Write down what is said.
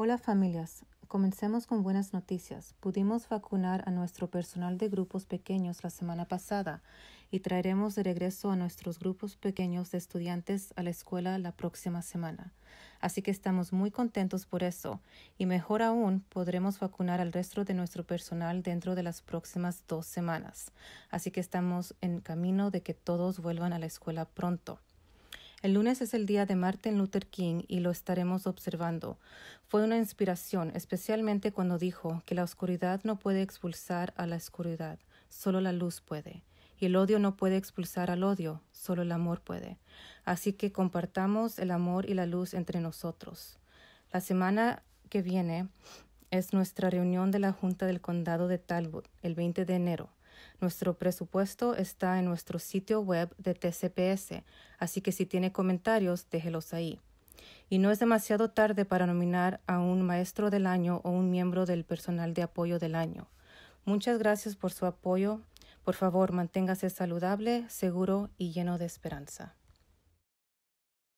Hola familias, comencemos con buenas noticias. Pudimos vacunar a nuestro personal de grupos pequeños la semana pasada y traeremos de regreso a nuestros grupos pequeños de estudiantes a la escuela la próxima semana. Así que estamos muy contentos por eso y mejor aún podremos vacunar al resto de nuestro personal dentro de las próximas dos semanas. Así que estamos en camino de que todos vuelvan a la escuela pronto. El lunes es el día de Martin Luther King y lo estaremos observando. Fue una inspiración, especialmente cuando dijo que la oscuridad no puede expulsar a la oscuridad, solo la luz puede. Y el odio no puede expulsar al odio, solo el amor puede. Así que compartamos el amor y la luz entre nosotros. La semana que viene es nuestra reunión de la Junta del Condado de Talbot, el 20 de enero. Nuestro presupuesto está en nuestro sitio web de TCPS, así que si tiene comentarios, déjelos ahí. Y no es demasiado tarde para nominar a un maestro del año o un miembro del personal de apoyo del año. Muchas gracias por su apoyo. Por favor, manténgase saludable, seguro y lleno de esperanza.